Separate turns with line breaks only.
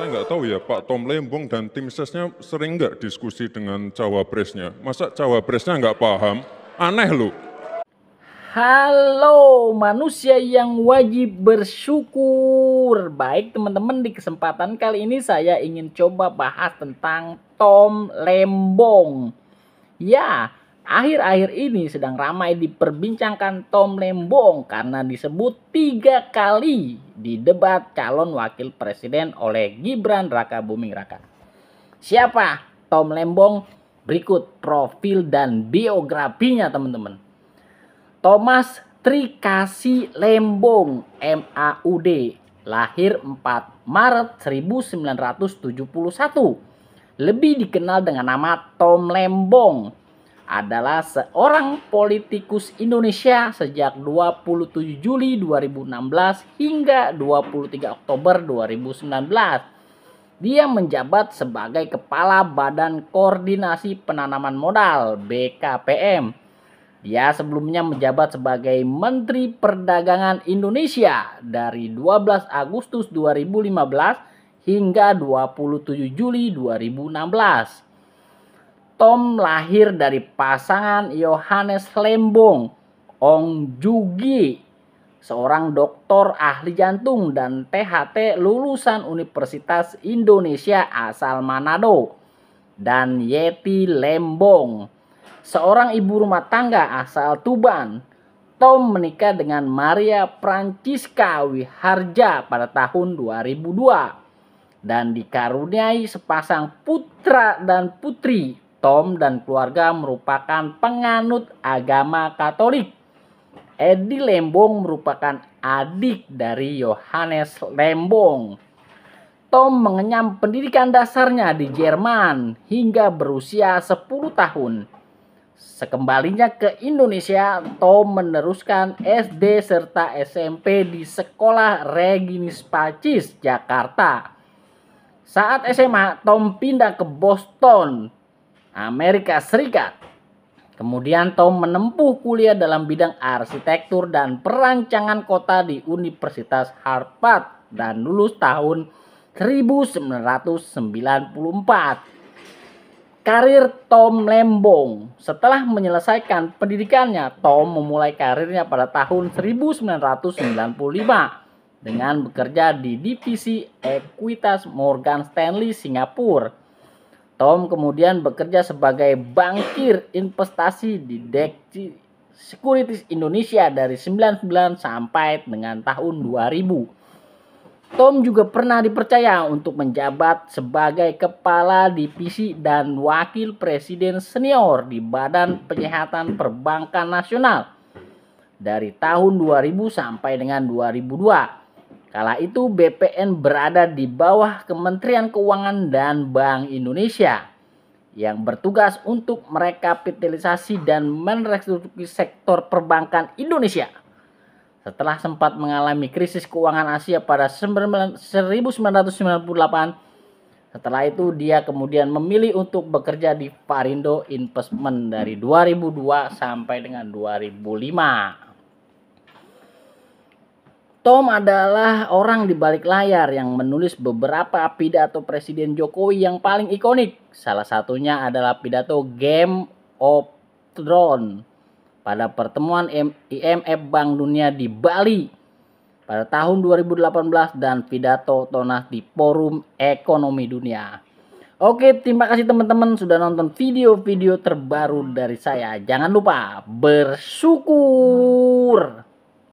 saya nggak tahu ya Pak Tom Lembong dan tim sesnya sering nggak diskusi dengan cawapresnya? Masa cawapresnya nggak paham? Aneh loh. Halo manusia yang wajib bersyukur. Baik teman-teman di kesempatan kali ini saya ingin coba bahas tentang Tom Lembong. Ya, akhir-akhir ini sedang ramai diperbincangkan Tom Lembong karena disebut tiga kali di debat calon wakil presiden oleh Gibran Raka Buming Raka. Siapa Tom Lembong? Berikut profil dan biografinya teman-teman. Thomas Trikasi Lembong MAUD lahir 4 Maret 1971. Lebih dikenal dengan nama Tom Lembong adalah seorang politikus Indonesia sejak 27 Juli 2016 hingga 23 Oktober 2019. Dia menjabat sebagai Kepala Badan Koordinasi Penanaman Modal BKPM. Dia sebelumnya menjabat sebagai Menteri Perdagangan Indonesia dari 12 Agustus 2015 hingga 27 Juli 2016. Tom lahir dari pasangan Yohanes Lembong, Ong Jugi, seorang doktor ahli jantung dan THT lulusan Universitas Indonesia asal Manado, dan Yeti Lembong, seorang ibu rumah tangga asal Tuban. Tom menikah dengan Maria Francisca Wiharja pada tahun 2002 dan dikaruniai sepasang putra dan putri Tom dan keluarga merupakan penganut agama Katolik. Edi Lembong merupakan adik dari Johannes Lembong. Tom mengenyam pendidikan dasarnya di Jerman hingga berusia 10 tahun. Sekembalinya ke Indonesia, Tom meneruskan SD serta SMP di Sekolah Reginis Pacis, Jakarta. Saat SMA, Tom pindah ke Boston Amerika Serikat. Kemudian Tom menempuh kuliah dalam bidang arsitektur dan perancangan kota di Universitas Harvard dan lulus tahun 1994. Karir Tom Lembong Setelah menyelesaikan pendidikannya, Tom memulai karirnya pada tahun 1995 dengan bekerja di divisi Equitas Morgan Stanley Singapura Tom kemudian bekerja sebagai bankir investasi di Dexi Securities Indonesia dari 99 sampai dengan tahun 2000. Tom juga pernah dipercaya untuk menjabat sebagai kepala divisi dan wakil presiden senior di Badan Penyehatan Perbankan Nasional dari tahun 2000 sampai dengan 2002. Kala itu BPN berada di bawah Kementerian Keuangan dan Bank Indonesia yang bertugas untuk merekapitalisasi dan merestrukturisasi sektor perbankan Indonesia. Setelah sempat mengalami krisis keuangan Asia pada 1998, setelah itu dia kemudian memilih untuk bekerja di Parindo Investment dari 2002 sampai dengan 2005. Tom adalah orang di balik layar yang menulis beberapa pidato Presiden Jokowi yang paling ikonik. Salah satunya adalah pidato Game of Thrones pada pertemuan IMF Bank Dunia di Bali pada tahun 2018 dan pidato Tonas di Forum Ekonomi Dunia. Oke, terima kasih teman-teman sudah nonton video-video terbaru dari saya. Jangan lupa bersyukur.